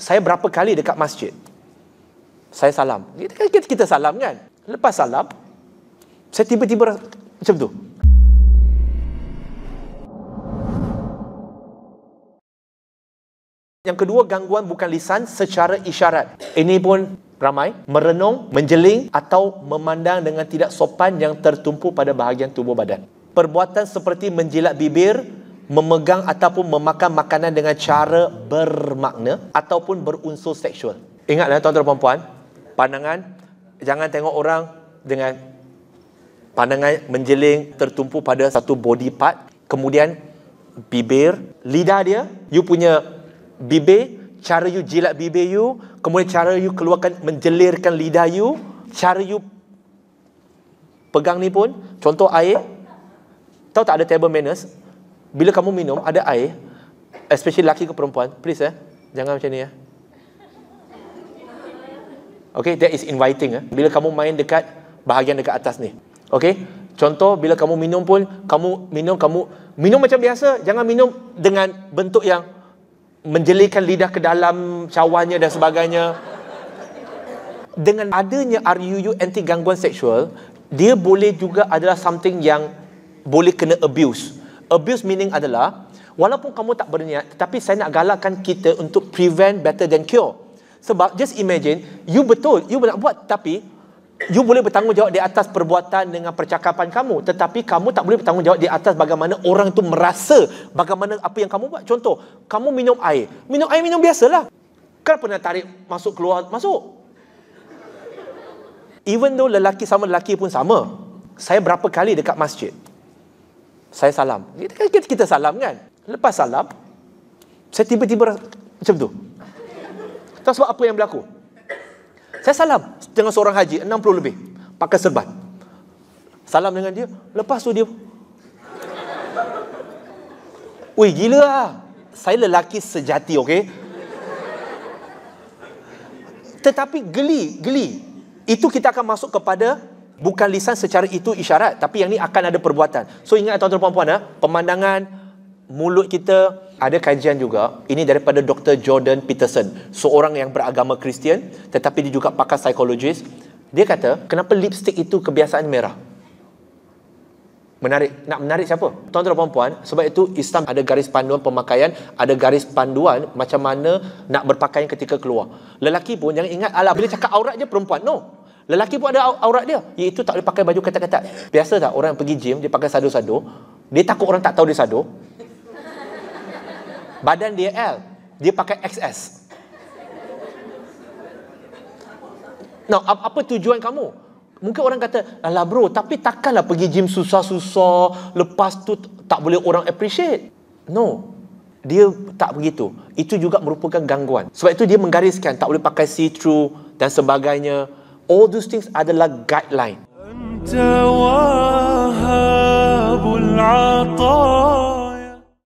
saya berapa kali dekat masjid. Saya salam. Kita, kan kita, kita salam kan? Lepas salam, saya tiba-tiba macam tu. Yang kedua, gangguan bukan lisan secara isyarat. Ini pun ramai. Merenung, menjeling atau memandang dengan tidak sopan yang tertumpu pada bahagian tubuh badan. Perbuatan seperti menjilat bibir, memegang ataupun memakan makanan dengan cara bermakna ataupun berunsur seksual. Ingatlah tuan-tuan dan pandangan jangan tengok orang dengan pandangan menjeling tertumpu pada satu body part, kemudian bibir, lidah dia, you punya bibir, cara you jilat bibir you, kemudian cara you keluarkan menjelirkan lidah you, cara you pegang ni pun, contoh air, tahu tak ada table manners, bila kamu minum ada air especially laki ke perempuan please eh jangan macam ni ya eh? okay that is inviting eh? bila kamu main dekat bahagian dekat atas ni okay contoh bila kamu minum pun kamu minum kamu minum macam biasa jangan minum dengan bentuk yang menjelikan lidah ke dalam cawannya dan sebagainya dengan adanya RUU anti gangguan seksual dia boleh juga adalah something yang boleh kena abuse Abuse meaning adalah walaupun kamu tak berniat tetapi saya nak galakkan kita untuk prevent better than cure. Sebab just imagine you betul you nak buat tapi you boleh bertanggungjawab di atas perbuatan dengan percakapan kamu tetapi kamu tak boleh bertanggungjawab di atas bagaimana orang itu merasa bagaimana apa yang kamu buat. Contoh, kamu minum air. Minum air minum biasalah. Kan pernah tarik masuk keluar masuk. Even though lelaki sama lelaki pun sama. Saya berapa kali dekat masjid saya salam. Kan kita, kita salam kan? Lepas salam, saya tiba-tiba macam tu. Tahu sebab apa yang berlaku? Saya salam dengan seorang haji, 60 lebih. Pakai serban. Salam dengan dia. Lepas tu dia... Ui, gila lah. Saya lelaki sejati, okey? Tetapi geli, geli. Itu kita akan masuk kepada bukan lisan secara itu isyarat tapi yang ni akan ada perbuatan so ingat tuan-tuan puan-puan ha? pemandangan mulut kita ada kajian juga ini daripada Dr. Jordan Peterson seorang yang beragama Kristian tetapi dia juga pakar psikologis dia kata kenapa lipstick itu kebiasaan merah menarik nak menarik siapa tuan-tuan puan-puan sebab itu Islam ada garis panduan pemakaian ada garis panduan macam mana nak berpakaian ketika keluar lelaki pun jangan ingat ala bila cakap aurat je perempuan no Lelaki pun ada aurat dia. Iaitu tak boleh pakai baju ketat-ketat. Biasa tak orang pergi gym, dia pakai sado-sado. Dia takut orang tak tahu dia sado. Badan dia L. Dia pakai XS. Now, apa tujuan kamu? Mungkin orang kata, alah bro, tapi takkanlah pergi gym susah-susah, lepas tu tak boleh orang appreciate. No, dia tak begitu. Itu juga merupakan gangguan. Sebab itu dia menggariskan, tak boleh pakai see-through dan sebagainya. All those things adalah guideline.